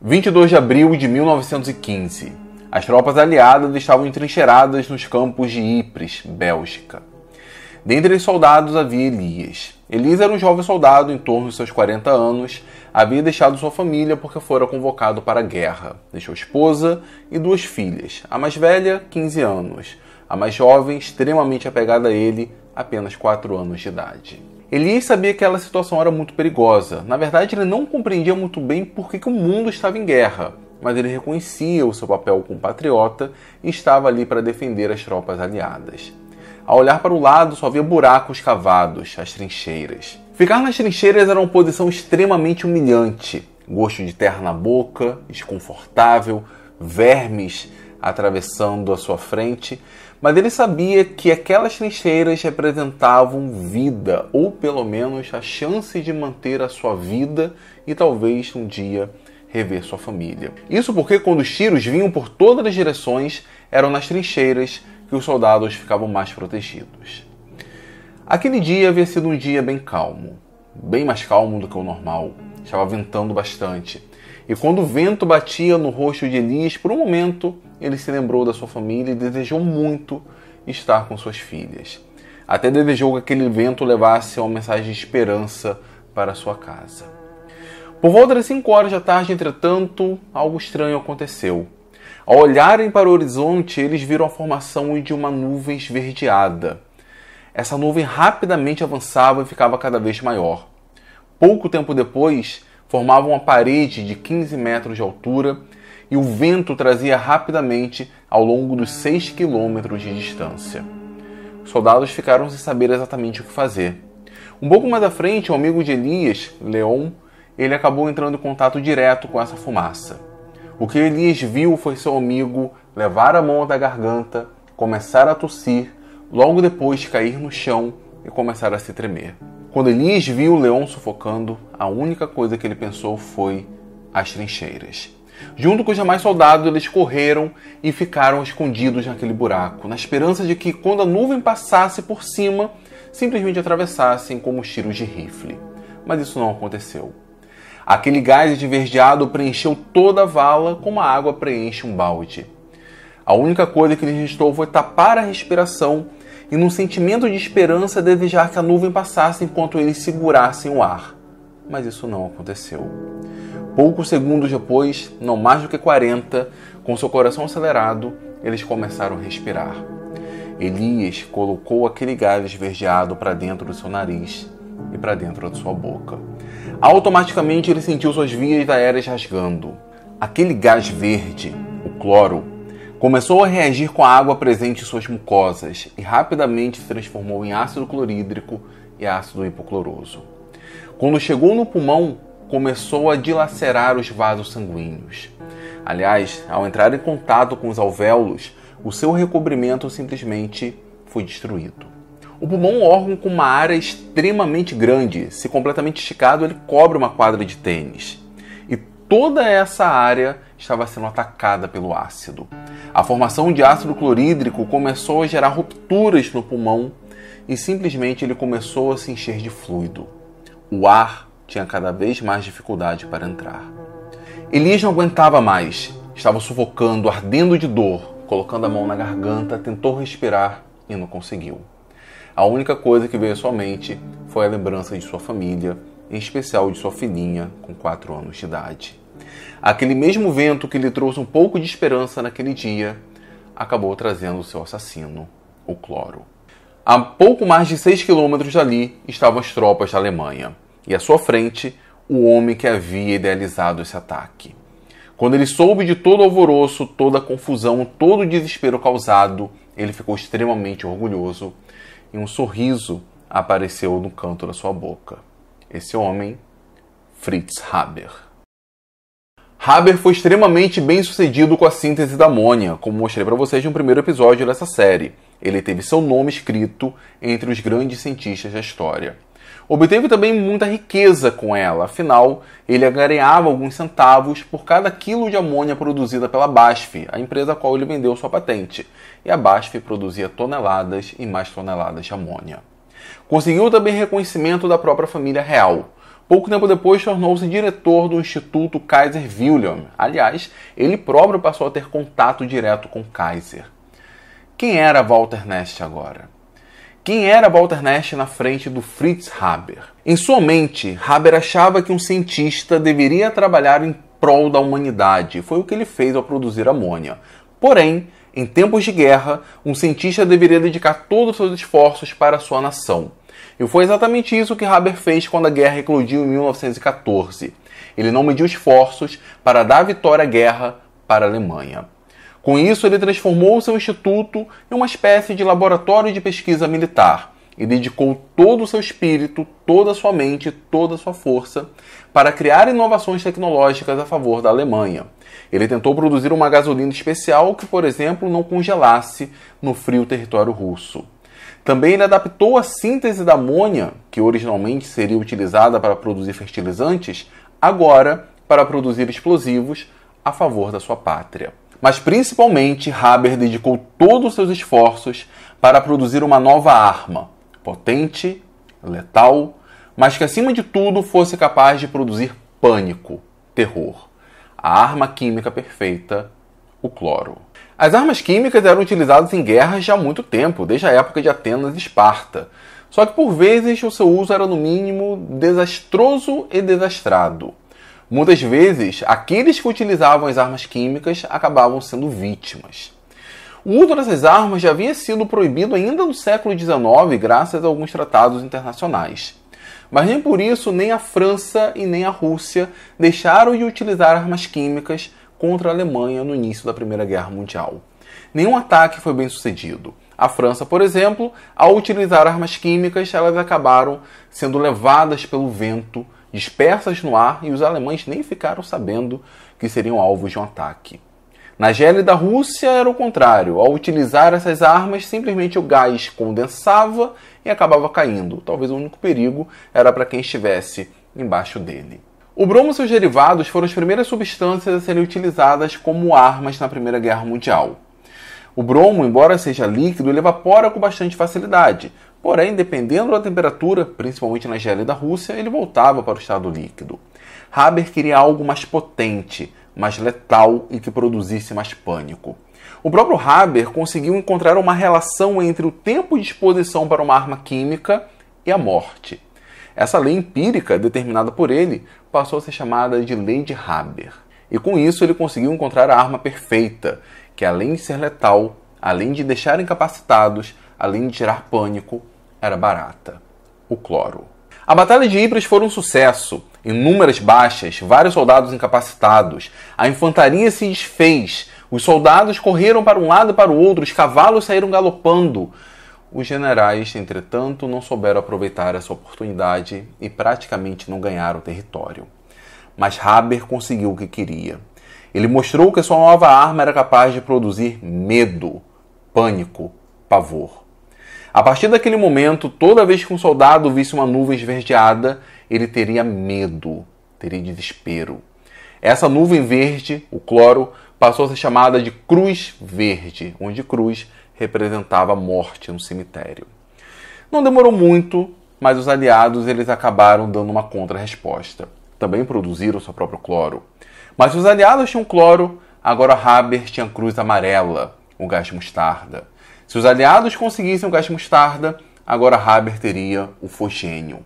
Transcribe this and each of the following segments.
22 de abril de 1915. As tropas aliadas estavam entrincheiradas nos campos de Ypres, Bélgica. Dentre os soldados havia Elias. Elias era um jovem soldado em torno dos seus 40 anos, havia deixado sua família porque fora convocado para a guerra. Deixou esposa e duas filhas, a mais velha, 15 anos, a mais jovem, extremamente apegada a ele, apenas 4 anos de idade. Elias sabia que aquela situação era muito perigosa. Na verdade, ele não compreendia muito bem por que, que o mundo estava em guerra, mas ele reconhecia o seu papel como patriota e estava ali para defender as tropas aliadas. Ao olhar para o lado, só via buracos cavados, as trincheiras. Ficar nas trincheiras era uma posição extremamente humilhante. Gosto de terra na boca, desconfortável, vermes atravessando a sua frente, mas ele sabia que aquelas trincheiras representavam vida, ou pelo menos a chance de manter a sua vida e talvez um dia rever sua família. Isso porque quando os tiros vinham por todas as direções, eram nas trincheiras que os soldados ficavam mais protegidos. Aquele dia havia sido um dia bem calmo, bem mais calmo do que o normal. Estava ventando bastante. E quando o vento batia no rosto de Elias, por um momento ele se lembrou da sua família e desejou muito estar com suas filhas. Até desejou que aquele vento levasse uma mensagem de esperança para sua casa. Por volta das 5 horas da tarde, entretanto, algo estranho aconteceu. Ao olharem para o horizonte, eles viram a formação de uma nuvem esverdeada. Essa nuvem rapidamente avançava e ficava cada vez maior. Pouco tempo depois, formava uma parede de 15 metros de altura e o vento trazia rapidamente ao longo dos 6 quilômetros de distância. Os soldados ficaram sem saber exatamente o que fazer. Um pouco mais à frente, um amigo de Elias, Leon, ele acabou entrando em contato direto com essa fumaça. O que Elias viu foi seu amigo levar a mão da garganta, começar a tossir, logo depois cair no chão e começar a se tremer. Quando Elias viu o leão sufocando, a única coisa que ele pensou foi as trincheiras. Junto com os demais soldados, eles correram e ficaram escondidos naquele buraco, na esperança de que, quando a nuvem passasse por cima, simplesmente atravessassem como os tiros de rifle. Mas isso não aconteceu. Aquele gás esverdeado preencheu toda a vala como a água preenche um balde. A única coisa que lhes restou foi tapar a respiração e num sentimento de esperança desejar que a nuvem passasse enquanto eles segurassem o ar. Mas isso não aconteceu. Poucos segundos depois, não mais do que 40, com seu coração acelerado, eles começaram a respirar. Elias colocou aquele gás esverdeado para dentro do seu nariz e para dentro da sua boca. Automaticamente ele sentiu suas vias aéreas rasgando. Aquele gás verde, o cloro, Começou a reagir com a água presente em suas mucosas e rapidamente se transformou em ácido clorídrico e ácido hipocloroso. Quando chegou no pulmão, começou a dilacerar os vasos sanguíneos. Aliás, ao entrar em contato com os alvéolos, o seu recobrimento simplesmente foi destruído. O pulmão é um órgão com uma área extremamente grande, se completamente esticado, ele cobre uma quadra de tênis. E toda essa área estava sendo atacada pelo ácido. A formação de ácido clorídrico começou a gerar rupturas no pulmão e simplesmente ele começou a se encher de fluido. O ar tinha cada vez mais dificuldade para entrar. Elias não aguentava mais, estava sufocando, ardendo de dor, colocando a mão na garganta, tentou respirar e não conseguiu. A única coisa que veio à sua mente foi a lembrança de sua família, em especial de sua filhinha com 4 anos de idade. Aquele mesmo vento que lhe trouxe um pouco de esperança naquele dia acabou trazendo o seu assassino, o Cloro. A pouco mais de 6 quilômetros dali estavam as tropas da Alemanha e à sua frente o homem que havia idealizado esse ataque. Quando ele soube de todo o alvoroço, toda a confusão, todo o desespero causado, ele ficou extremamente orgulhoso e um sorriso apareceu no canto da sua boca. Esse homem, Fritz Haber. Haber foi extremamente bem sucedido com a síntese da amônia, como mostrei para vocês no primeiro episódio dessa série. Ele teve seu nome escrito entre os grandes cientistas da história. Obteve também muita riqueza com ela, afinal, ele agarreava alguns centavos por cada quilo de amônia produzida pela BASF, a empresa a qual ele vendeu sua patente, e a BASF produzia toneladas e mais toneladas de amônia. Conseguiu também reconhecimento da própria família real. Pouco tempo depois, tornou-se diretor do Instituto Kaiser Wilhelm. Aliás, ele próprio passou a ter contato direto com Kaiser. Quem era Walter Nest agora? Quem era Walter Nest na frente do Fritz Haber? Em sua mente, Haber achava que um cientista deveria trabalhar em prol da humanidade. Foi o que ele fez ao produzir amônia. Porém, em tempos de guerra, um cientista deveria dedicar todos os seus esforços para a sua nação. E foi exatamente isso que Haber fez quando a guerra eclodiu em 1914. Ele não mediu esforços para dar vitória à guerra para a Alemanha. Com isso, ele transformou seu instituto em uma espécie de laboratório de pesquisa militar e dedicou todo o seu espírito, toda a sua mente, toda a sua força para criar inovações tecnológicas a favor da Alemanha. Ele tentou produzir uma gasolina especial que, por exemplo, não congelasse no frio território russo. Também ele adaptou a síntese da amônia, que originalmente seria utilizada para produzir fertilizantes, agora para produzir explosivos a favor da sua pátria. Mas principalmente, Haber dedicou todos os seus esforços para produzir uma nova arma, potente, letal, mas que acima de tudo fosse capaz de produzir pânico, terror. A arma química perfeita, o cloro. As armas químicas eram utilizadas em guerras já há muito tempo, desde a época de Atenas e Esparta. Só que por vezes o seu uso era no mínimo desastroso e desastrado. Muitas vezes, aqueles que utilizavam as armas químicas acabavam sendo vítimas. O uso dessas armas já havia sido proibido ainda no século XIX, graças a alguns tratados internacionais. Mas nem por isso nem a França e nem a Rússia deixaram de utilizar armas químicas contra a Alemanha no início da Primeira Guerra Mundial. Nenhum ataque foi bem sucedido. A França, por exemplo, ao utilizar armas químicas, elas acabaram sendo levadas pelo vento, dispersas no ar, e os alemães nem ficaram sabendo que seriam alvos de um ataque. Na gélida Rússia era o contrário. Ao utilizar essas armas, simplesmente o gás condensava e acabava caindo. Talvez o único perigo era para quem estivesse embaixo dele. O bromo e seus derivados foram as primeiras substâncias a serem utilizadas como armas na Primeira Guerra Mundial. O bromo, embora seja líquido, ele evapora com bastante facilidade, porém, dependendo da temperatura, principalmente na geleia da Rússia, ele voltava para o estado líquido. Haber queria algo mais potente, mais letal e que produzisse mais pânico. O próprio Haber conseguiu encontrar uma relação entre o tempo de exposição para uma arma química e a morte. Essa lei empírica, determinada por ele, passou a ser chamada de Lei de Haber. E com isso ele conseguiu encontrar a arma perfeita, que além de ser letal, além de deixar incapacitados, além de gerar pânico, era barata: o cloro. A Batalha de Ypres foi um sucesso. Inúmeras baixas, vários soldados incapacitados. A infantaria se desfez. Os soldados correram para um lado e para o outro, os cavalos saíram galopando. Os generais, entretanto, não souberam aproveitar essa oportunidade e praticamente não ganharam o território. Mas Haber conseguiu o que queria. Ele mostrou que sua nova arma era capaz de produzir medo, pânico, pavor. A partir daquele momento, toda vez que um soldado visse uma nuvem esverdeada, ele teria medo, teria desespero. Essa nuvem verde, o cloro, passou a ser chamada de Cruz Verde, onde cruz representava a morte no cemitério. Não demorou muito, mas os aliados eles acabaram dando uma contra-resposta. Também produziram seu próprio cloro. Mas os aliados tinham cloro, agora Haber tinha cruz amarela, o gás mostarda. Se os aliados conseguissem o gás mostarda, agora Haber teria o fogênio.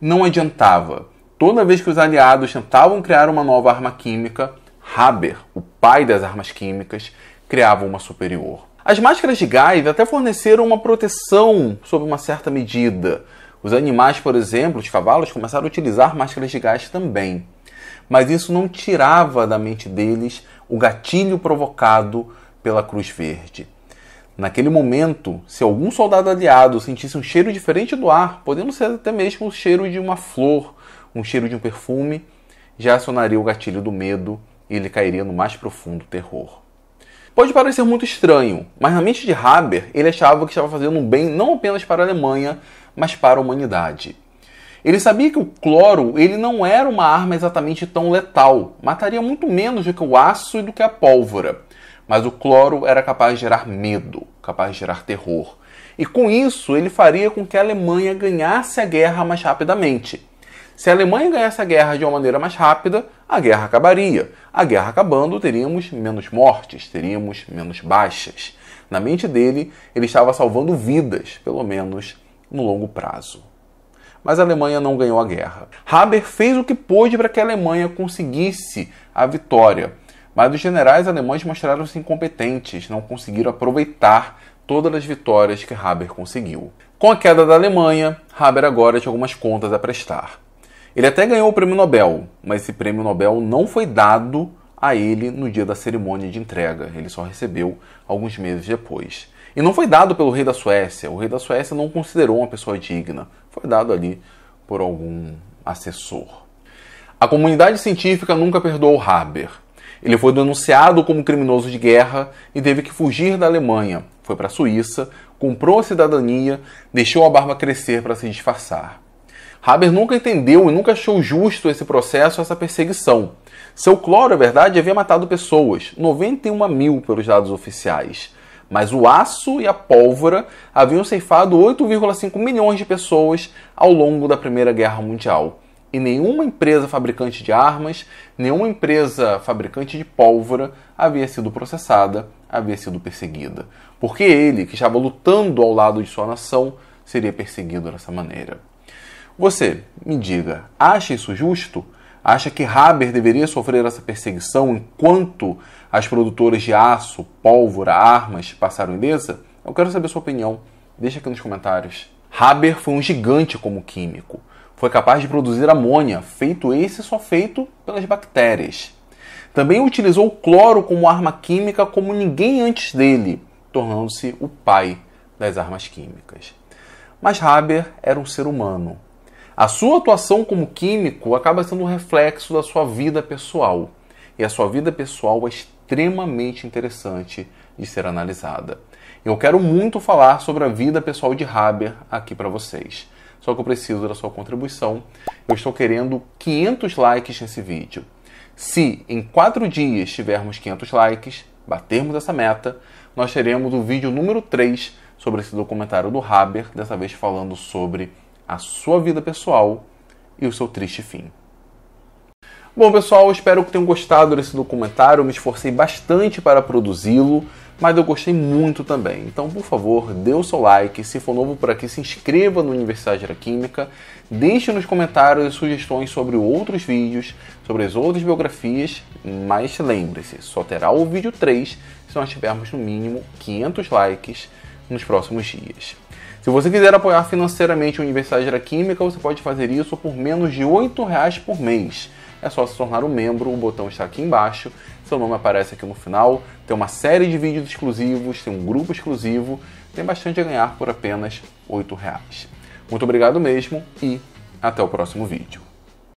Não adiantava. Toda vez que os aliados tentavam criar uma nova arma química, Haber, o pai das armas químicas, criava uma superior. As máscaras de gás até forneceram uma proteção sob uma certa medida. Os animais, por exemplo, os cavalos, começaram a utilizar máscaras de gás também. Mas isso não tirava da mente deles o gatilho provocado pela Cruz Verde. Naquele momento, se algum soldado aliado sentisse um cheiro diferente do ar, podendo ser até mesmo o cheiro de uma flor, um cheiro de um perfume, já acionaria o gatilho do medo e ele cairia no mais profundo terror. Pode parecer muito estranho, mas na mente de Haber, ele achava que estava fazendo um bem não apenas para a Alemanha, mas para a humanidade. Ele sabia que o cloro ele não era uma arma exatamente tão letal, mataria muito menos do que o aço e do que a pólvora. Mas o cloro era capaz de gerar medo, capaz de gerar terror. E com isso, ele faria com que a Alemanha ganhasse a guerra mais rapidamente. Se a Alemanha ganhasse a guerra de uma maneira mais rápida, a guerra acabaria. A guerra acabando, teríamos menos mortes, teríamos menos baixas. Na mente dele, ele estava salvando vidas, pelo menos no longo prazo. Mas a Alemanha não ganhou a guerra. Haber fez o que pôde para que a Alemanha conseguisse a vitória, mas os generais alemães mostraram-se incompetentes, não conseguiram aproveitar todas as vitórias que Haber conseguiu. Com a queda da Alemanha, Haber agora tinha algumas contas a prestar. Ele até ganhou o prêmio Nobel, mas esse prêmio Nobel não foi dado a ele no dia da cerimônia de entrega. Ele só recebeu alguns meses depois. E não foi dado pelo rei da Suécia. O rei da Suécia não considerou uma pessoa digna. Foi dado ali por algum assessor. A comunidade científica nunca perdoou Haber. Ele foi denunciado como criminoso de guerra e teve que fugir da Alemanha. Foi para a Suíça, comprou a cidadania, deixou a barba crescer para se disfarçar. Haber nunca entendeu e nunca achou justo esse processo, essa perseguição. Seu cloro, é verdade, havia matado pessoas, 91 mil pelos dados oficiais. Mas o aço e a pólvora haviam ceifado 8,5 milhões de pessoas ao longo da Primeira Guerra Mundial. E nenhuma empresa fabricante de armas, nenhuma empresa fabricante de pólvora havia sido processada, havia sido perseguida. Porque ele, que estava lutando ao lado de sua nação, seria perseguido dessa maneira. Você, me diga, acha isso justo? Acha que Haber deveria sofrer essa perseguição enquanto as produtoras de aço, pólvora, armas passaram ilesa? Eu quero saber sua opinião. Deixa aqui nos comentários. Haber foi um gigante como químico. Foi capaz de produzir amônia, feito esse só feito pelas bactérias. Também utilizou o cloro como arma química como ninguém antes dele, tornando-se o pai das armas químicas. Mas Haber era um ser humano, a sua atuação como químico acaba sendo um reflexo da sua vida pessoal. E a sua vida pessoal é extremamente interessante de ser analisada. Eu quero muito falar sobre a vida pessoal de Haber aqui para vocês. Só que eu preciso da sua contribuição. Eu estou querendo 500 likes nesse vídeo. Se em 4 dias tivermos 500 likes, batermos essa meta, nós teremos o vídeo número 3 sobre esse documentário do Haber, dessa vez falando sobre a sua vida pessoal e o seu triste fim. Bom, pessoal, espero que tenham gostado desse documentário. Eu me esforcei bastante para produzi-lo, mas eu gostei muito também. Então, por favor, dê o seu like. Se for novo por aqui, se inscreva no Universidade da Química. Deixe nos comentários sugestões sobre outros vídeos, sobre as outras biografias. Mas lembre-se, só terá o vídeo 3 se nós tivermos no mínimo 500 likes nos próximos dias. Se você quiser apoiar financeiramente a Universidade da Química, você pode fazer isso por menos de R$ reais por mês. É só se tornar um membro, o botão está aqui embaixo, seu nome aparece aqui no final, tem uma série de vídeos exclusivos, tem um grupo exclusivo, tem bastante a ganhar por apenas R$ reais. Muito obrigado mesmo e até o próximo vídeo.